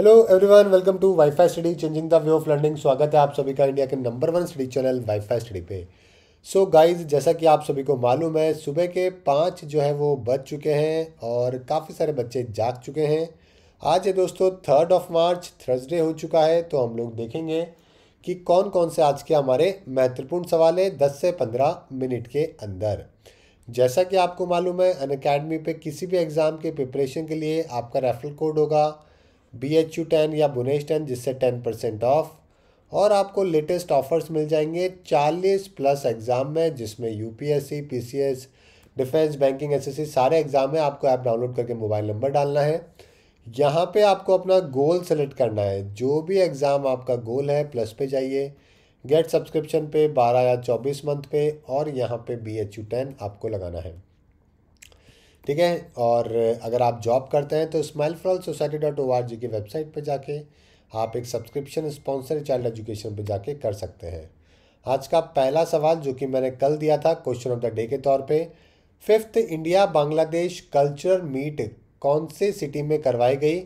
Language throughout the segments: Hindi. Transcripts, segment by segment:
hello everyone welcome to wifi study changing the way of learning स्वागत है आप सभी का इंडिया के number one study channel wifi study पे सो so गाइस जैसा कि आप सभी को मालूम है सुबह के पाँच जो है वो बज चुके हैं और काफ़ी सारे बच्चे जाग चुके हैं आज है दोस्तों थर्ड ऑफ मार्च थर्सडे हो चुका है तो हम लोग देखेंगे कि कौन कौन से आज के हमारे महत्वपूर्ण सवाल है दस से पंद्रह मिनट के अंदर जैसा कि आपको मालूम है अन अकेडमी पे किसी भी एग्ज़ाम के प्रिपरेशन के लिए आपका रेफरल कोड होगा बी एच यू टेन या बुनेश टेन जिससे टेन परसेंट ऑफ और आपको लेटेस्ट ऑफर्स मिल जाएंगे चालीस प्लस एग्ज़ाम में जिसमें U P S C P C S defence banking S S C सारे एग्ज़ाम में आपको ऐप डाउनलोड करके मोबाइल नंबर डालना है यहाँ पे आपको अपना गोल सेलेक्ट करना है जो भी एग्ज़ाम आपका गोल है प्लस पे जाइए गेट सब्सक्रिप्शन पे 12 या 24 मंथ पे और यहाँ पे बी एच यू टेन आपको लगाना है ठीक है और अगर आप जॉब करते हैं तो smile for all society dot O R G की वेबसाइट पर जाके आप एक सब्सक्रिप्शन स्पॉन्सर चाइल्ड एजुकेशन पर जाके कर सकते हैं आज का पहला सवाल जो कि मैंने कल दिया था क्वेश्चन ऑफ द डे के तौर पे fifth India Bangladesh cultural meet कौन से सिटी में करवाई गई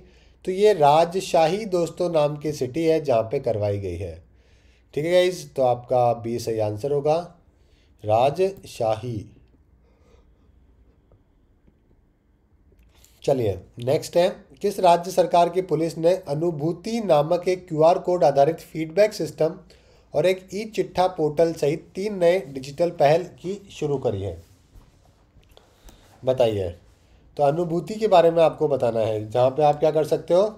तो ये राजशाही दोस्तों नाम की सिटी है जहाँ पे करवाई गई है ठीक है इस तो आपका बी सही आंसर होगा राजशाही चलिए नेक्स्ट है किस राज्य सरकार की पुलिस ने अनुभूति नामक एक क्यूआर कोड आधारित फीडबैक सिस्टम और एक ई चिट्ठा पोर्टल सहित तीन नए डिजिटल पहल की शुरू करी है बताइए तो अनुभूति के बारे में आपको बताना है जहाँ पे आप क्या कर सकते हो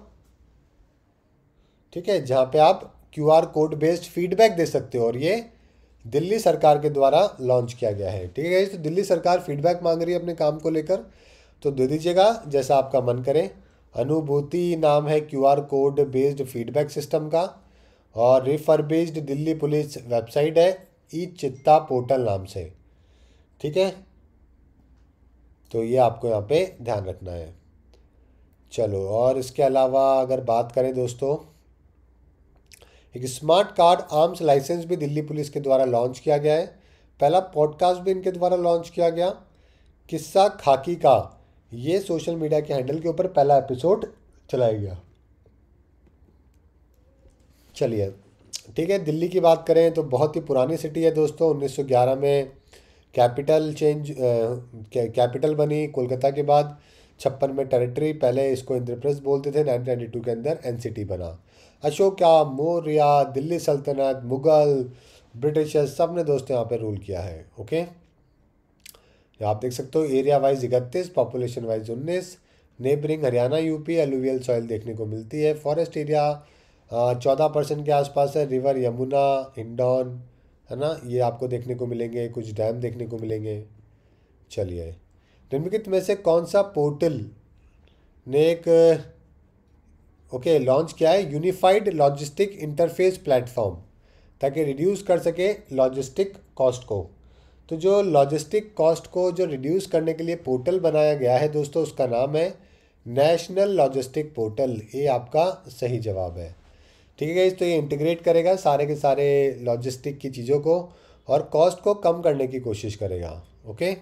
ठीक है जहाँ पे आप Q R code based feedback दे सकते हो और ये दिल्ली सरकार के द्वारा लॉन्च किया गया है ठीक है तो दिल्ली सरकार फीडबैक मांग रही है अपने काम को लेकर तो दे दीजिएगा जैसा आपका मन करे अनुभूति नाम है QR code based feedback system का और रिफरबेस्ड दिल्ली पुलिस वेबसाइट है ई चित्ता पोर्टल नाम से ठीक है तो ये आपको यहाँ पे ध्यान रखना है चलो और इसके अलावा अगर बात करें दोस्तों एक स्मार्ट कार्ड आर्म्स लाइसेंस भी दिल्ली पुलिस के द्वारा लॉन्च किया गया है पहला पॉडकास्ट भी इनके द्वारा लॉन्च किया गया किस्सा खाकी का ये सोशल मीडिया के हैंडल के ऊपर पहला एपिसोड चलाया गया चलिए ठीक है दिल्ली की बात करें तो बहुत ही पुरानी सिटी है दोस्तों 1911 में कैपिटल चेंज कैपिटल बनी कोलकाता के बाद छप्पन में टेरिटरी पहले इसको इंद्रप्रस्थ बोलते थे 1992 के अंदर एन बना क्या मौर्या दिल्ली सल्तनत मुग़ल ब्रिटिशर्स सब ने दोस्तों यहाँ पे रूल किया है ओके आप देख सकते हो एरिया वाइज इकतीस पॉपुलेशन वाइज उन्नीस neighbouring Haryana UP alluvial soil देखने को मिलती है फॉरेस्ट एरिया चौदह परसेंट के आसपास है रिवर यमुना हिंडौन है ना ये आपको देखने को मिलेंगे कुछ डैम देखने को मिलेंगे चलिए निम्नलिखित में से कौन सा पोर्टल ने एक ओके लॉन्च किया है यूनिफाइड लॉजिस्टिक इंटरफेस प्लेटफॉर्म ताकि रिड्यूस कर सके लॉजिस्टिक कॉस्ट को तो जो लॉजिस्टिक कॉस्ट को जो रिड्यूस करने के लिए पोर्टल बनाया गया है दोस्तों उसका नाम है नेशनल लॉजिस्टिक पोर्टल ये आपका सही जवाब है ठीक है इस तो ये इंटीग्रेट करेगा सारे के सारे लॉजिस्टिक की चीज़ों को और कॉस्ट को कम करने की कोशिश करेगा ओके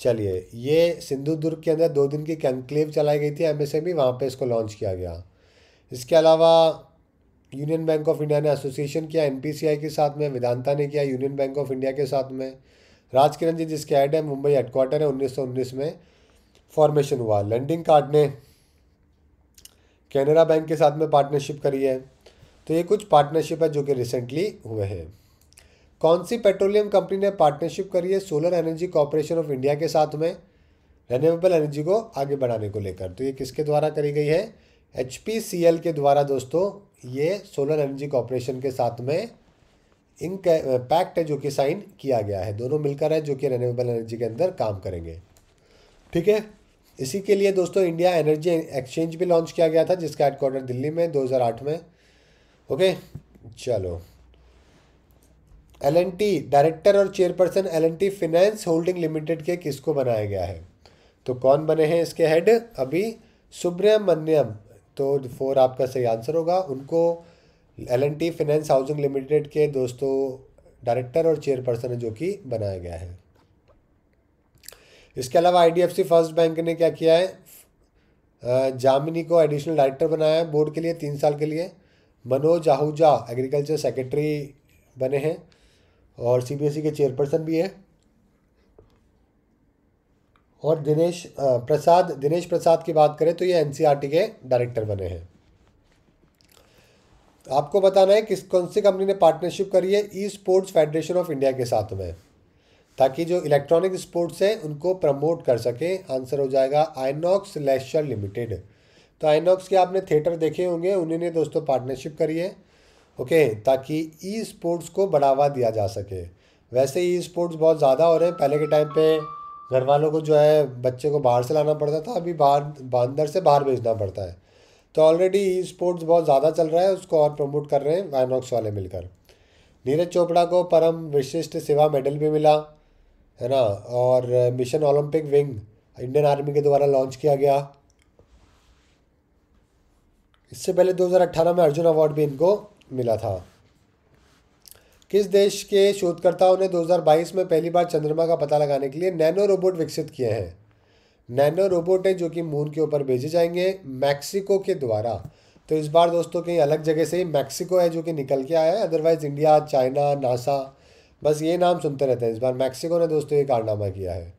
चलिए ये सिंधु दुर्ग के अंदर दो दिन की कंक्लेव चलाई गई थी एम एस एम वहाँ पर इसको लॉन्च किया गया इसके अलावा यूनियन बैंक ऑफ इंडिया ने एसोसिएशन किया एन के साथ में वेदांता ने किया यूनियन बैंक ऑफ इंडिया के साथ में राजकिरण जी जिसके हेड है मुंबई हेडक्वार्टर है उन्नीस में फॉर्मेशन हुआ लैंडिंग कार्ड ने कैनरा बैंक के साथ में पार्टनरशिप करी है तो ये कुछ पार्टनरशिप है जो कि रिसेंटली हुए हैं कौन सी पेट्रोलियम कंपनी ने पार्टनरशिप करी है solar energy corporation of India के साथ में रेन्यूएबल एनर्जी को आगे बढ़ाने को लेकर तो ये किसके द्वारा करी गई है एच के द्वारा दोस्तों ये सोलर एनर्जी कॉरपोरेशन के साथ में इंक पैक्ट है जो कि साइन किया गया है दोनों मिलकर है जो कि रेन्यूएबल एनर्जी के अंदर काम करेंगे ठीक है इसी के लिए दोस्तों इंडिया एनर्जी एक्सचेंज भी लॉन्च किया गया था जिसका हेडक्वार्टर दिल्ली में 2008 में ओके चलो एल डायरेक्टर और chairperson L N finance holding limited के किसको बनाया गया है तो कौन बने हैं इसके हेड अभी सुब्रमण्यम तो फोर आपका सही आंसर होगा उनको L N T finance housing limited के दोस्तों डायरेक्टर और चेयरपर्सन है जो कि बनाया गया है इसके अलावा आईडीएफसी फर्स्ट बैंक ने क्या किया है जामिनी को एडिशनल डायरेक्टर बनाया है बोर्ड के लिए तीन साल के लिए मनोज आहूजा एग्रीकल्चर सेक्रेटरी बने हैं और सीबीएसई e के चेयरपर्सन भी है और दिनेश प्रसाद दिनेश प्रसाद की बात करें तो ये एन e के डायरेक्टर बने हैं आपको बताना है किस कौन सी कंपनी ने पार्टनरशिप करी है E sports federation of India के साथ में ताकि जो इलेक्ट्रॉनिक स्पोर्ट्स हैं उनको प्रमोट कर सकें आंसर हो जाएगा आइनॉक्स लेशर लिमिटेड तो आइनॉक्स के आपने थिएटर देखे होंगे उन्होंने दोस्तों पार्टनरशिप करी है ओके ताकि ई स्पोर्ट्स को बढ़ावा दिया जा सके वैसे ई स्पोर्ट्स बहुत ज़्यादा हो रहे हैं पहले के टाइम पर घर वालों को जो है बच्चे को बाहर से लाना पड़ता था अभी बाहर अंदर से बाहर भेजना पड़ता है तो ऑलरेडी ई स्पोर्ट्स बहुत ज़्यादा चल रहा है उसको और प्रमोट कर रहे हैं वाइनॉक्स वाले मिलकर नीरज चोपड़ा को परम विशिष्ट सेवा मेडल भी मिला है ना और mission Olympic wing Indian army के द्वारा लॉन्च किया गया इससे पहले 2018 में अर्जुन अवार्ड भी इनको मिला था किस देश के शोधकर्ताओं ने 2022 में पहली बार चंद्रमा का पता लगाने के लिए नैनो रोबोट विकसित किए हैं नैनो रोबोट है जो कि मून के ऊपर भेजे जाएंगे मैक्सिको के द्वारा तो इस बार दोस्तों कहीं अलग जगह से ही मैक्सिको है जो कि निकल के आया है अदरवाइज़ इंडिया चाइना नासा बस ये नाम सुनते रहते हैं इस बार मैक्सिको ने दोस्तों ये कारनामा किया है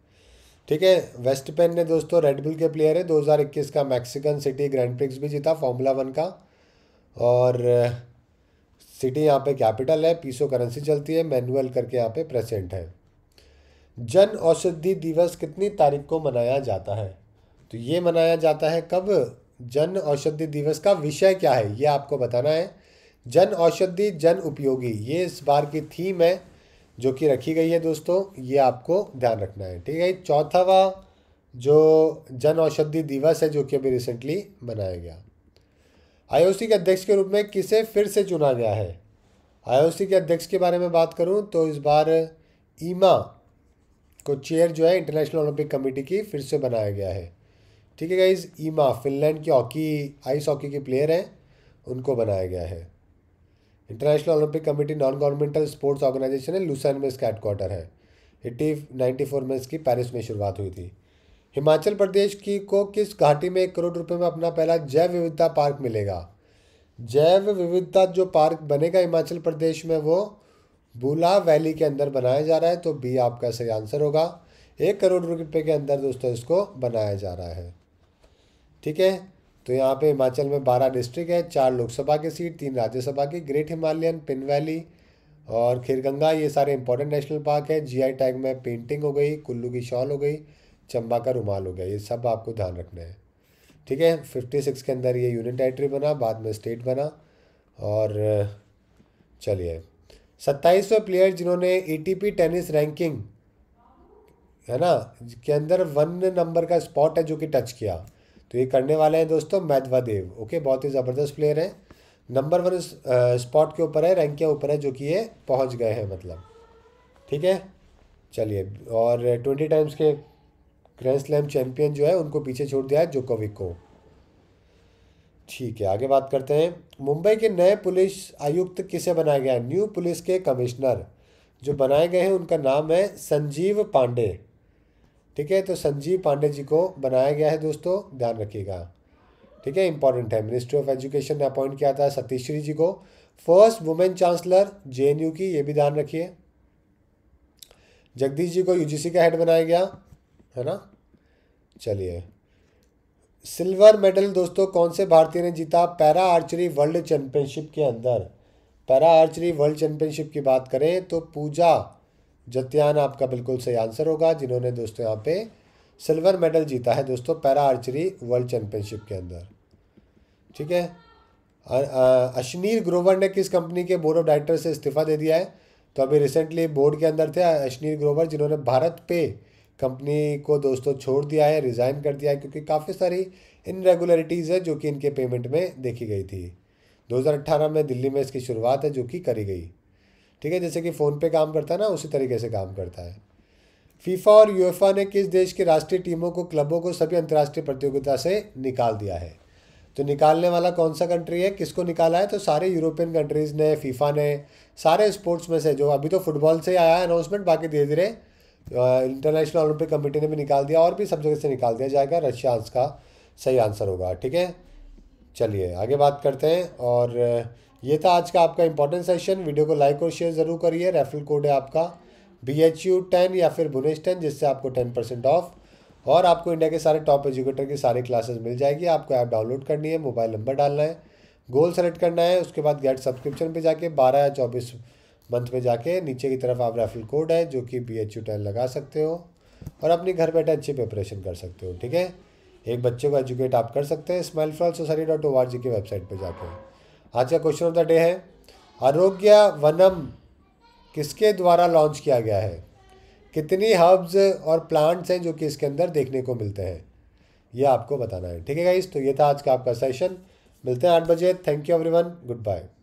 ठीक है वेस्ट पेन ने दोस्तों रेडबुल के प्लेयर है 2021 का मैक्सिकन सिटी ग्रैंड प्रिक्स भी जीता फॉर्मूला वन का और सिटी यहाँ पे कैपिटल है पीसो करेंसी चलती है मैनुअल करके यहाँ पे प्रेजेंट है जन औषधि दिवस कितनी तारीख को मनाया जाता है तो ये मनाया जाता है कब जन औषधि दिवस का विषय क्या है ये आपको बताना है जन औषधि जन उपयोगी ये इस बार की थीम है जो कि रखी गई है दोस्तों ये आपको ध्यान रखना है ठीक है चौथावा जो जन औषधि दिवस है जो कि अभी रिसेंटली मनाया गया आईओसी के अध्यक्ष के रूप में किसे फिर से चुना गया है आईओसी के अध्यक्ष के बारे में बात करूं तो इस बार ईमा को चेयर जो है इंटरनेशनल ओलंपिक कमेटी की फिर से बनाया गया है ठीक है गाइज ईमा फिनलैंड की हॉकी आइस हॉकी के प्लेयर हैं उनको बनाया गया है International Olympic Committee non governmental sports organization है लुसैन में इसका हेडक्वार्टर है एट्टी नाइन्टी फोर में इसकी पैरिस में शुरुआत हुई थी हिमाचल प्रदेश की को किस घाटी में एक करोड़ रुपए में अपना पहला जैव विविधता पार्क मिलेगा जैव विविधता जो पार्क बनेगा हिमाचल प्रदेश में वो बूला वैली के अंदर बनाया जा रहा है तो बी आपका सही आंसर होगा एक करोड़ रुपए के अंदर दोस्तों इसको बनाया जा रहा है ठीक है तो यहाँ पे हिमाचल में बारह डिस्ट्रिक्ट है चार लोकसभा की सीट तीन राज्यसभा की ग्रेट हिमालयन पिन वैली और खीरगंगा ये सारे इंपॉर्टेंट नेशनल पार्क है जीआई टैग में पेंटिंग हो गई कुल्लू की शॉल हो गई चंबा का रुमाल हो गया ये सब आपको ध्यान रखना है ठीक है फिफ्टी सिक्स के अंदर ये यूनियन टेरेटरी बना बाद में स्टेट बना और चलिए सत्ताईसवें प्लेयर जिन्होंने पी टेनिस रैंकिंग है ना के अंदर वन नंबर का स्पॉट है जो कि टच किया तो ये करने वाले हैं दोस्तों मैदवादेव ओके बहुत ही ज़बरदस्त प्लेयर हैं नंबर वन स्पॉट के ऊपर है रैंक के ऊपर है जो कि ये पहुंच गए हैं मतलब ठीक है चलिए और ट्वेंटी टाइम्स के ग्रैंड स्लैम चैंपियन जो है उनको पीछे छोड़ दिया है जोकोविक को ठीक है आगे बात करते हैं मुंबई के नए पुलिस आयुक्त किसे बनाया गया है न्यू पुलिस के कमिश्नर जो बनाए गए हैं उनका नाम है संजीव पांडे ठीक है तो संजीव पांडे जी को बनाया गया है दोस्तों ध्यान रखिएगा ठीक है इंपॉर्टेंट है मिनिस्ट्री ऑफ एजुकेशन ने अपॉइंट किया था सतीश्री जी को फर्स्ट वुमेन चांसलर जे की ये भी ध्यान रखिए जगदीश जी को यूजीसी का हेड बनाया गया है ना चलिए सिल्वर मेडल दोस्तों कौन से भारतीय ने जीता पैरा आर्चरी वर्ल्ड चैम्पियनशिप के अंदर पैरा आर्चरी वर्ल्ड चैम्पियनशिप की बात करें तो पूजा जतियान आपका बिल्कुल सही आंसर होगा जिन्होंने दोस्तों यहाँ पे सिल्वर मेडल जीता है दोस्तों पैरा आर्चरी वर्ल्ड चैम्पियनशिप के अंदर ठीक है अश्नीर ग्रोवर ने किस कंपनी के बोर्ड ऑफ डायरेक्टर से इस्तीफा दे दिया है तो अभी रिसेंटली बोर्ड के अंदर थे अश्नीर ग्रोवर जिन्होंने भारत पे कंपनी को दोस्तों छोड़ दिया है रिज़ाइन कर दिया है क्योंकि काफ़ी सारी इनरेगुलरिटीज़ है जो कि इनके पेमेंट में देखी गई थी 2018 में दिल्ली में इसकी शुरुआत है जो कि करी गई ठीक है जैसे कि फ़ोन पे काम करता है ना उसी तरीके से काम करता है फीफा और यूएफा ने किस देश की राष्ट्रीय टीमों को क्लबों को सभी अंतर्राष्ट्रीय प्रतियोगिता से निकाल दिया है तो निकालने वाला कौन सा कंट्री है किसको निकाला है तो सारे यूरोपियन कंट्रीज़ ने फीफा ने सारे स्पोर्ट्स में से जो अभी तो फुटबॉल से आया अनाउंसमेंट बाकी धीरे धीरे इंटरनेशनल ओलंपिक कमेटी ने भी निकाल दिया और भी सब जगह से निकाल दिया जाएगा रशिया का सही आंसर होगा ठीक है चलिए आगे बात करते हैं और ये था आज का आपका इंपॉर्टेंट सेशन वीडियो को लाइक और शेयर ज़रूर करिए रेफरल कोड है आपका बी एच यू टेन या फिर भुनेश टेन जिससे आपको टेन परसेंट ऑफ और आपको इंडिया के सारे टॉप एजुकेटर की सारी क्लासेस मिल जाएगी आपको ऐप डाउनलोड करनी है मोबाइल नंबर डालना है गोल सेलेक्ट करना है उसके बाद गेट सब्सक्रिप्शन पे जाके बारह या चौबीस मंथ में जाके नीचे की तरफ आप रेफरल कोड है जो कि बी एच यू टेन लगा सकते हो और अपने घर बैठे अच्छी प्रिपरेशन कर सकते हो ठीक है एक बच्चे को एजुकेट आप कर सकते हैं smile for all society dot O R G की वेबसाइट पर जाकर आज का क्वेश्चन ऑफ द डे है आरोग्य वनम किसके द्वारा लॉन्च किया गया है कितनी हर्ब्स और प्लांट्स हैं जो कि इसके अंदर देखने को मिलते हैं ये आपको बताना है ठीक है गाइस तो ये था आज का आपका सेशन मिलते हैं आठ बजे thank you everyone good bye